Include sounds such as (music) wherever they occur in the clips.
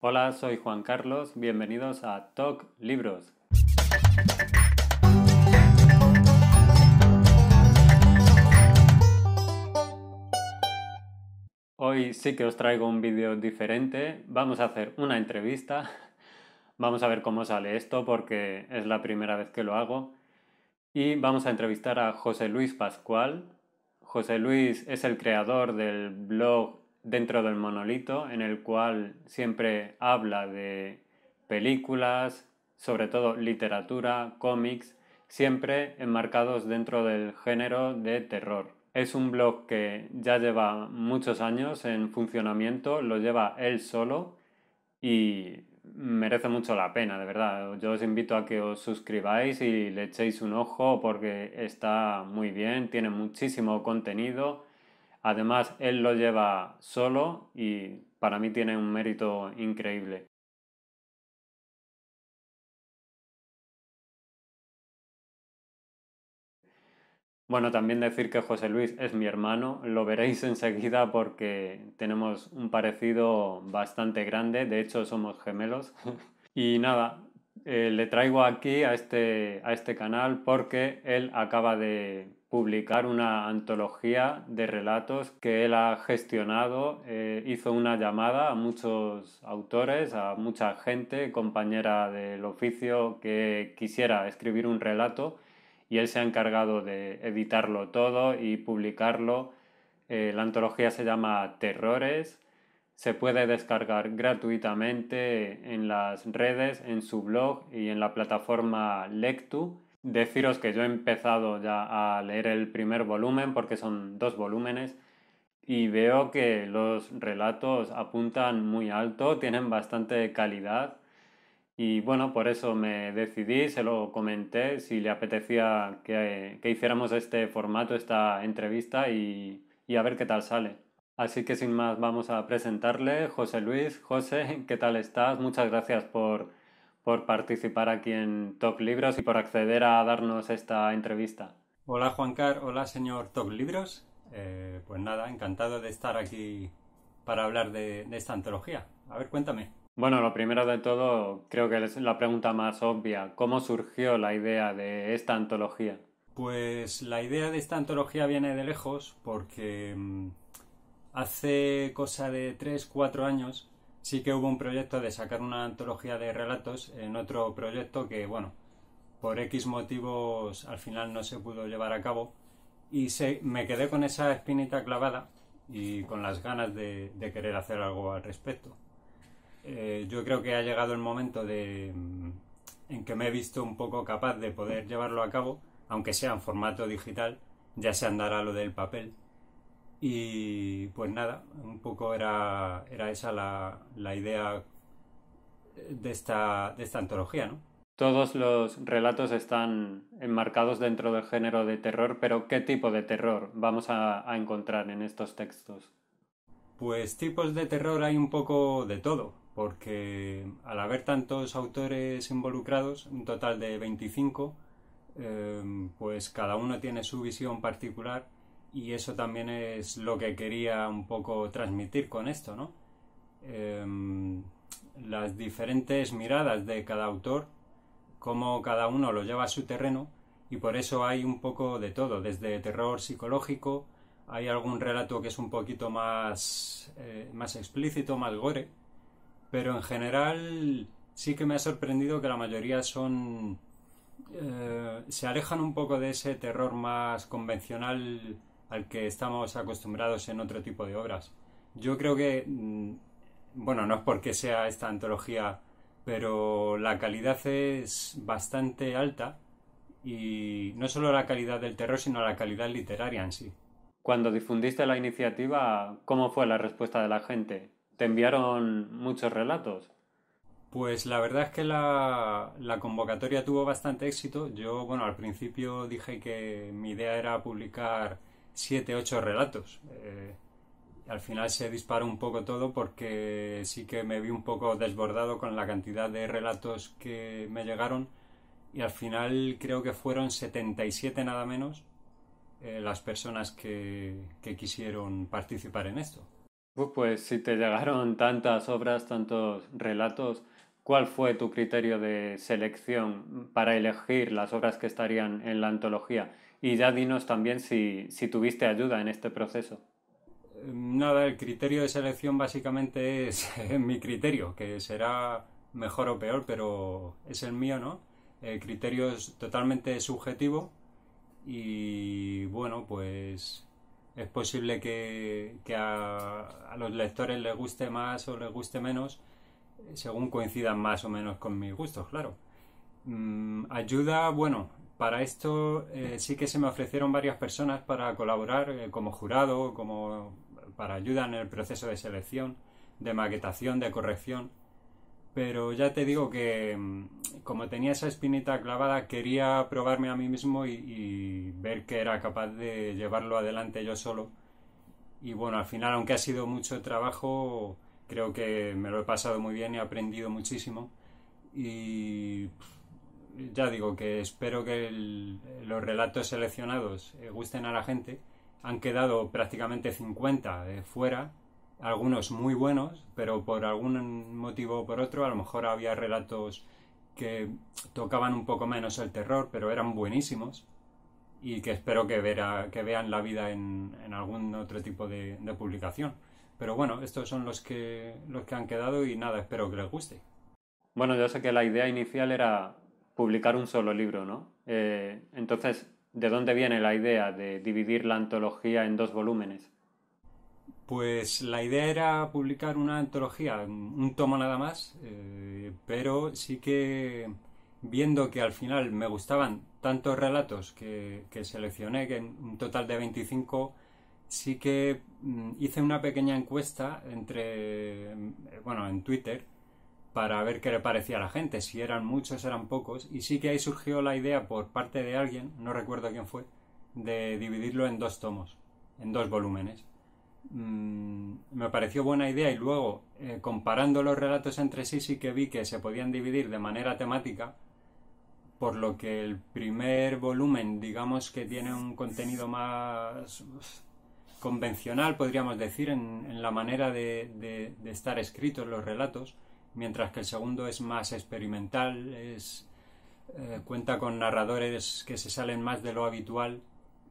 Hola, soy Juan Carlos, bienvenidos a Talk Libros. Hoy sí que os traigo un vídeo diferente, vamos a hacer una entrevista, (laughs) vamos a ver cómo sale esto porque es la primera vez que lo hago y vamos a entrevistar a José Luis Pascual. José Luis es el creador del blog dentro del monolito en el cual siempre habla de películas, sobre todo literatura, cómics, siempre enmarcados dentro del género de terror. Es un blog que ya lleva muchos años en funcionamiento, lo lleva él solo y merece mucho la pena, de verdad. Yo os invito a que os suscribáis y le echéis un ojo porque está muy bien, tiene muchísimo contenido Además, él lo lleva solo y para mí tiene un mérito increíble. Bueno, también decir que José Luis es mi hermano, lo veréis (laughs) enseguida porque tenemos un parecido bastante grande, de hecho somos gemelos. (laughs) y nada, eh, le traigo aquí este, a este canal porque él acaba de publicar una antología de relatos que él ha gestionado. Eh, hizo una llamada a muchos autores, a mucha gente, compañera del oficio que quisiera escribir un relato y él se ha encargado de editarlo todo y publicarlo. Eh, la antología se llama Terrores. Se puede descargar gratuitamente en las redes, en su blog y en la plataforma Lectu deciros que yo he empezado ya a leer el primer volumen, porque son dos volúmenes, y veo que los relatos apuntan muy alto, tienen bastante calidad. Y bueno, por eso me decidí, se lo comenté, si le apetecía que, que hiciéramos este formato, esta entrevista y, y, a ver qué tal sale. Así que sin más vamos a presentarle. José Luis, José, ¿qué tal estás? Muchas gracias por por participar aquí en Top Libros y por acceder a darnos esta entrevista. Hola Juancar, hola señor Top Libros. Eh, pues nada, encantado de estar aquí para hablar de, de, esta antología. A ver, cuéntame. Bueno, lo primero de todo, creo que es la pregunta más obvia. ¿Cómo surgió la idea de esta antología? Pues la idea de esta antología viene de lejos porque mm, hace cosa de 3-4 años sí que hubo un proyecto de sacar una antología de relatos en otro proyecto que, bueno, por X motivos al final no se pudo llevar a cabo y se, me quedé con esa espinita clavada y con las ganas de, querer hacer algo al respecto. Eh, yo creo que ha llegado el momento de, mm, en que me he visto un poco capaz de poder llevarlo a cabo, aunque sea en formato digital, ya se andará lo del papel y pues nada, un poco era, esa la, idea de esta, de esta antología, ¿no? Todos los relatos están enmarcados dentro del género de terror, pero ¿qué tipo de terror vamos a, encontrar en estos textos? Pues tipos de terror hay un poco de todo, porque al haber tantos autores involucrados, un total de 25, eh, pues cada uno tiene su visión particular y eso también es lo que quería un poco transmitir con esto, ¿no? Em, las diferentes miradas de cada autor, cómo cada uno lo lleva a su terreno, y por eso hay un poco de todo, desde terror psicológico, hay algún relato que es un poquito más, eh, más explícito, más gore, pero en general sí que me ha sorprendido que la mayoría son... Eh, se alejan un poco de ese terror más convencional al que estamos acostumbrados en otro tipo de obras. Yo creo que, mm, bueno, no es porque sea esta antología, pero la calidad es bastante alta y no solo la calidad del terror, sino la calidad literaria en sí. Cuando difundiste la iniciativa, ¿cómo fue la respuesta de la gente? ¿Te enviaron muchos relatos? Pues la verdad es que la, la, convocatoria tuvo bastante éxito. Yo, bueno, al principio dije que mi idea era publicar siete, ocho relatos. Eh, al final se disparó un poco todo porque sí que me vi un poco desbordado con la cantidad de relatos que me llegaron y al final creo que fueron 77 nada menos eh, las personas que, quisieron participar en esto. Pues si te llegaron tantas obras, tantos relatos, ¿cuál fue tu criterio de selección para elegir las obras que estarían en la antología? Y ya dinos también si, tuviste ayuda en este proceso. Nada, el criterio de selección básicamente (laughs) es mi criterio, que será mejor o peor, pero es el mío, ¿no? El criterio es totalmente subjetivo y bueno, pues es posible que, a, los lectores les guste más o les guste menos, según coincidan más o menos con mis gustos, claro. Mm, ayuda, bueno, para esto eh, sí que se me ofrecieron varias personas para colaborar eh, como jurado, como para ayuda en el proceso de selección, de maquetación, de corrección. Pero ya te digo que mm, como tenía esa espinita clavada, quería probarme a mí mismo y, ver que era capaz de llevarlo adelante yo solo. Y bueno, al final, aunque ha sido mucho trabajo, creo que me lo he pasado muy bien y he aprendido muchísimo. Y ya digo que espero que los relatos seleccionados eh, gusten a la gente. Han quedado prácticamente 50 eh, fuera, algunos muy buenos, pero por algún motivo o por otro, a lo mejor había relatos que tocaban un poco menos el terror, pero eran buenísimos y que espero que, que vean la vida en, algún otro tipo de, de, publicación. Pero bueno, estos son los que, los que han quedado y nada, espero que les guste. Bueno, yo sé que la idea inicial era publicar un solo libro, ¿no? Eh, entonces, ¿de dónde viene la idea de dividir la antología en dos volúmenes? Pues la idea era publicar una antología, un tomo nada más, eh, pero sí que viendo que al final me gustaban tantos relatos que, que seleccioné, que en un total de 25, sí que mm, hice una pequeña encuesta entre, mm, bueno, en Twitter, para ver qué le parecía a la gente, si eran muchos, eran pocos, y sí que ahí surgió la idea por parte de alguien, no recuerdo quién fue, de dividirlo en dos tomos, en dos volúmenes. Mm, me pareció buena idea y luego, eh, comparando los relatos entre sí, sí que vi que se podían dividir de manera temática, por lo que el primer volumen, digamos que tiene un contenido más convencional, podríamos decir, en, la manera de, de estar escritos los relatos, mientras que el segundo es más experimental, es, eh, cuenta con narradores que se salen más de lo habitual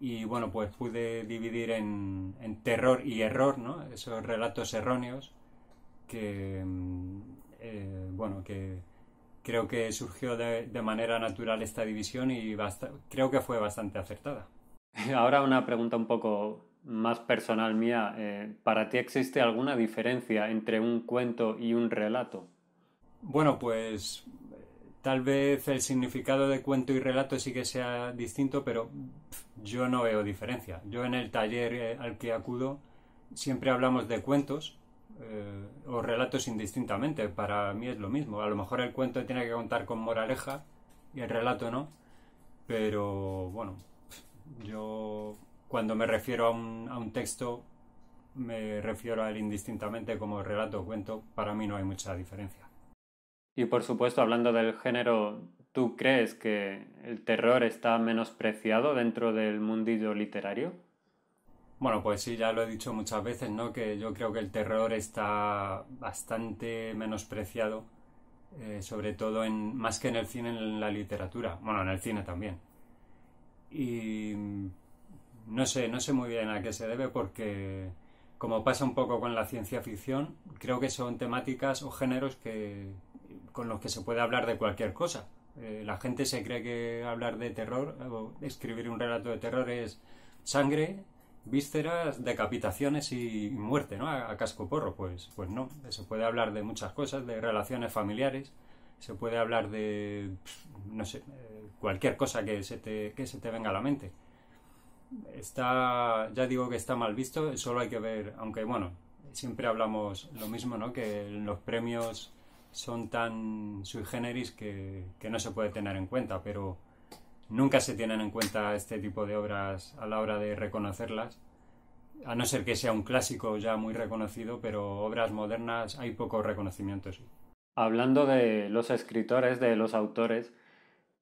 y bueno, pues pude dividir en, en terror y error, ¿no? Esos relatos erróneos que, mm, eh, bueno, que creo que surgió de, de manera natural esta división y creo que fue bastante acertada. (laughs) Ahora una pregunta un poco más personal mía, eh, ¿para ti existe alguna diferencia entre un cuento y un relato? Bueno, pues tal vez el significado de cuento y relato sí que sea distinto, pero yo no veo diferencia. Yo en el taller eh, al que acudo siempre hablamos de cuentos eh, o relatos indistintamente. Para mí es lo mismo. A lo mejor el cuento tiene que contar con moraleja y el relato no. Pero bueno, yo cuando me refiero a un, texto, me refiero a él indistintamente como relato o cuento, para mí no hay mucha diferencia. Y por supuesto, hablando del género, ¿tú crees que el terror está menospreciado dentro del mundillo literario? Bueno, pues sí, ya lo he dicho muchas veces, ¿no? Que yo creo que el terror está bastante menospreciado, eh, sobre todo en, más que en el cine, en la literatura, bueno, en el cine también. Y no sé, no sé muy bien a qué se debe porque, como pasa un poco con la ciencia ficción, creo que son temáticas o géneros que, con los que se puede hablar de cualquier cosa. Eh, la gente se cree que hablar de terror o escribir un relato de terror es sangre, vísceras, decapitaciones y muerte, ¿no? A, casco porro, pues, pues no. Se puede hablar de muchas cosas, de relaciones familiares, se puede hablar de, no sé, eh, cualquier cosa que se te, que se te venga a la mente está, ya digo que está mal visto, solo hay que ver, aunque bueno, siempre hablamos lo mismo, ¿no? Que los premios son tan sui generis que, que no se puede tener en cuenta, pero nunca se tienen en cuenta este tipo de obras a la hora de reconocerlas, a no ser que sea un clásico ya muy reconocido, pero obras modernas hay pocos reconocimientos. Hablando de los escritores, de los autores,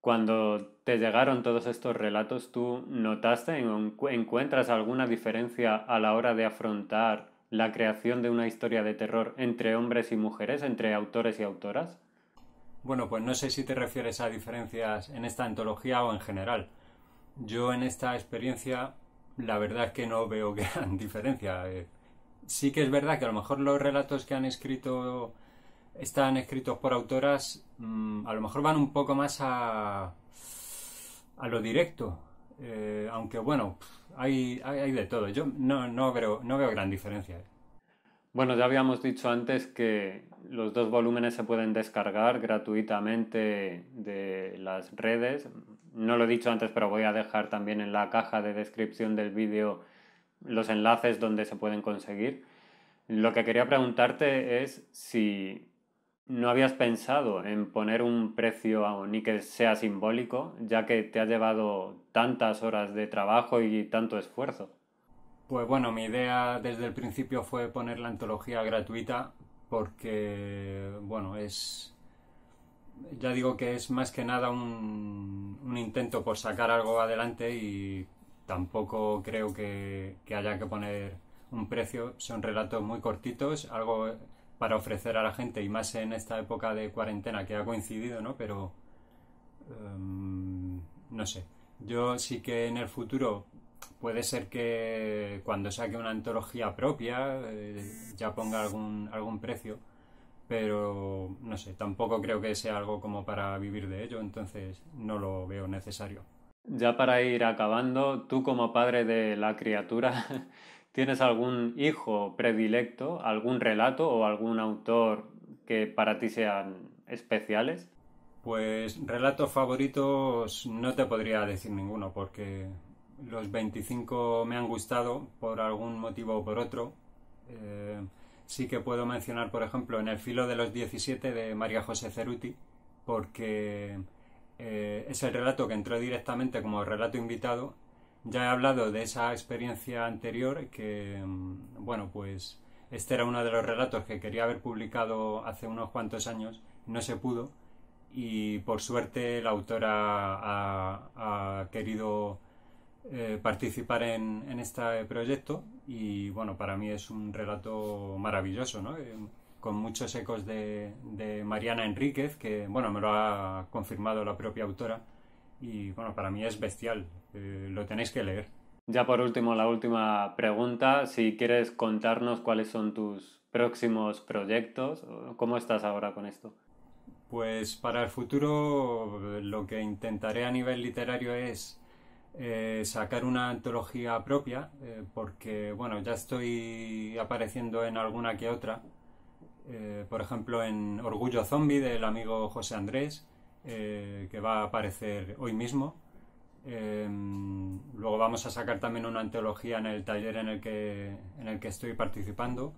cuando te llegaron todos estos relatos, ¿tú notaste, encuentras alguna diferencia a la hora de afrontar la creación de una historia de terror entre hombres y mujeres, entre autores y autoras? Bueno, pues no sé si te refieres a diferencias en esta antología o en general. Yo en esta experiencia la verdad es que no veo (laughs) gran diferencia. Eh, sí que es verdad que a lo mejor los relatos que han escrito están escritos por autoras, mm, a lo mejor van un poco más a, lo directo. Eh, aunque bueno, hay, hay, de todo. Yo no, no veo gran diferencia. ¿eh? Bueno, ya habíamos dicho antes que los dos volúmenes se pueden descargar gratuitamente de las redes. No lo he dicho antes, pero voy a dejar también en la caja de descripción del vídeo los enlaces donde se pueden conseguir. Lo que quería preguntarte es si ¿No habías pensado en poner un precio ni que sea simbólico, ya que te ha llevado tantas horas de trabajo y tanto esfuerzo? Pues bueno, mi idea desde el principio fue poner la antología gratuita porque, bueno, es... Ya digo que es más que nada un, intento por sacar algo adelante y tampoco creo que, que haya que poner un precio. Son relatos muy cortitos, algo para ofrecer a la gente y más en esta época de cuarentena que ha coincidido, ¿no? Pero em, no sé. Yo sí que en el futuro puede ser que cuando saque una antología propia eh, ya ponga algún, algún precio, pero no sé, tampoco creo que sea algo como para vivir de ello, entonces no lo veo necesario. Ya para ir acabando, tú como padre de la criatura, ¿Tienes algún hijo predilecto, algún relato o algún autor que para ti sean especiales? Pues relatos favoritos no te podría decir ninguno porque los 25 me han gustado por algún motivo o por otro. Eh, sí que puedo mencionar, por ejemplo, en el filo de los 17 de María José Ceruti porque eh, es el relato que entró directamente como relato invitado ya he hablado de esa experiencia anterior que, mm, bueno, pues este era uno de los relatos que quería haber publicado hace unos cuantos años, no se pudo y por suerte la autora ha, querido eh, participar en, este proyecto y bueno, para mí es un relato maravilloso, ¿no? Eh, con muchos ecos de, de, Mariana Enríquez, que bueno, me lo ha confirmado la propia autora y bueno, para mí es bestial, eh, lo tenéis que leer. Ya por último, la última pregunta, si quieres contarnos cuáles son tus próximos proyectos, ¿cómo estás ahora con esto? Pues para el futuro lo que intentaré a nivel literario es eh, sacar una antología propia, eh, porque bueno, ya estoy apareciendo en alguna que otra, por ejemplo en Orgullo Zombie del amigo José Andrés, que va a aparecer hoy mismo. Em, luego vamos a sacar también una antología en el taller en el que, en el que estoy participando.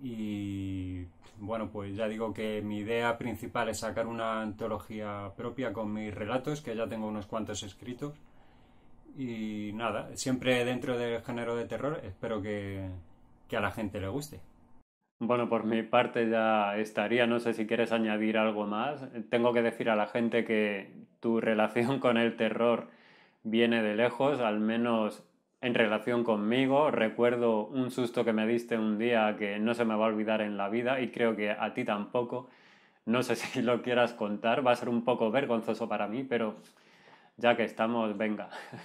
Y bueno, pues ya digo que mi idea principal es sacar una antología propia con mis relatos, que ya tengo unos cuantos escritos. Y nada, siempre dentro del género de terror, espero que, que a la gente le guste. Bueno, por mi parte ya estaría. No sé si quieres añadir algo más. Tengo que decir a la gente que tu relación (laughs) con el terror viene de lejos, al menos en relación conmigo. Recuerdo un susto que me diste un día que no se me va a olvidar en la vida y creo que a ti tampoco. No sé (laughs) si lo quieras contar, va a ser un poco vergonzoso para mí, pero ya que estamos, venga. (laughs)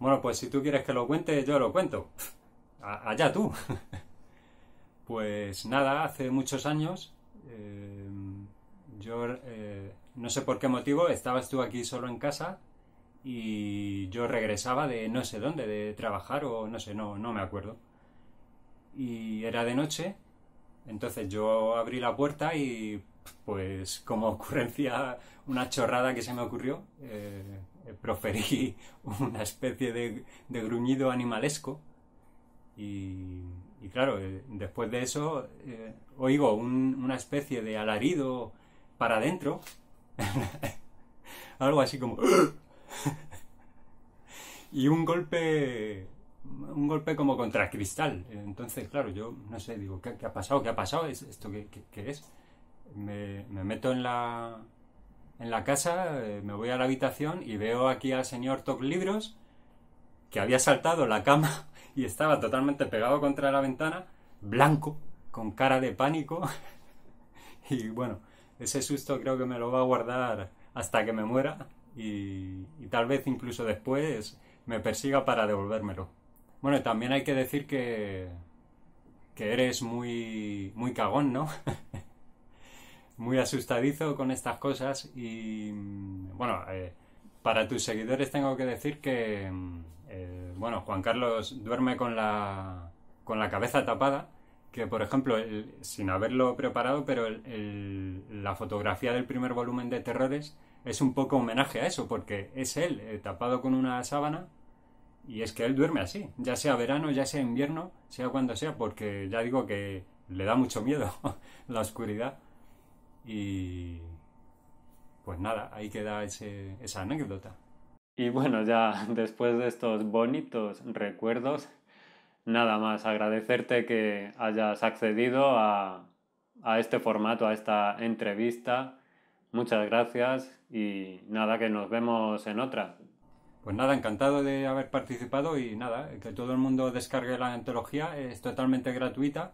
Bueno, pues si tú quieres que lo cuente, yo lo cuento. (laughs) allá tú. Pues nada, hace muchos años, eh, yo eh, no sé por qué motivo, estabas tú aquí solo en casa y yo regresaba de no sé dónde, de trabajar o no sé, no, no me acuerdo. Y era de noche, entonces yo abrí la puerta y pues como ocurrencia, una chorrada que se me ocurrió, eh, eh, proferí (laughs) una especie de, gruñido animalesco y, claro, eh, después de eso oigo una especie de alarido para adentro, (laughs) algo así como... ¡Ah! (laughs) y un golpe un golpe como contra cristal. Entonces, claro, yo no sé, digo, ¿qué, ha pasado? ¿Qué ha pasado? ¿Esto qué, es? Me, meto en la, en la casa, eh, me voy a la habitación y veo aquí al señor Toc Libros, que había saltado la cama (laughs) y estaba totalmente pegado contra la ventana, blanco, con cara de pánico. (laughs) y bueno, ese susto creo que me lo va a guardar hasta que me muera y, tal vez incluso después me persiga para devolvérmelo. Bueno, también hay que decir que, eres muy, muy cagón, ¿no? (laughs) muy asustadizo con estas cosas y mm, bueno, eh, para tus seguidores tengo que decir que, mm, eh, bueno, Juan Carlos duerme con la, cabeza tapada, que por ejemplo, sin haberlo preparado, pero la fotografía del primer volumen de Terrores es un poco homenaje a eso, porque es él eh, tapado con una sábana y es que él duerme así, ya sea verano, ya sea invierno, sea cuando sea, porque ya digo que le da mucho miedo (laughs) la oscuridad. Y pues nada, ahí queda esa anécdota. Y bueno, ya (laughs) después de estos bonitos recuerdos, nada más agradecerte que hayas accedido a, a este formato, a esta entrevista. Muchas gracias y nada, que nos vemos en otra. Pues nada, encantado de haber participado y nada, que todo el mundo descargue la antología, es totalmente gratuita,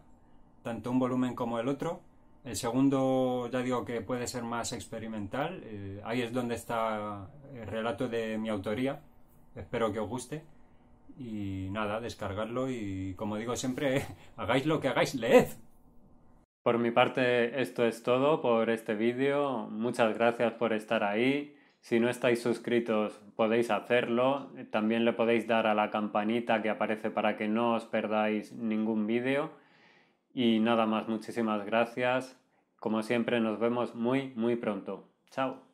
tanto un volumen como el otro. El segundo ya digo que puede ser más experimental, eh, ahí es donde está el relato de mi autoría, espero que os guste y nada, descargarlo y como digo siempre, (laughs) hagáis lo que hagáis, leed. Por mi parte, esto es todo por este vídeo. Muchas gracias por estar ahí. Si no estáis suscritos, podéis hacerlo. También le podéis dar a la campanita que aparece para que no os perdáis ningún vídeo. Y nada más, muchísimas gracias. Como siempre, nos vemos muy, muy pronto. Chao.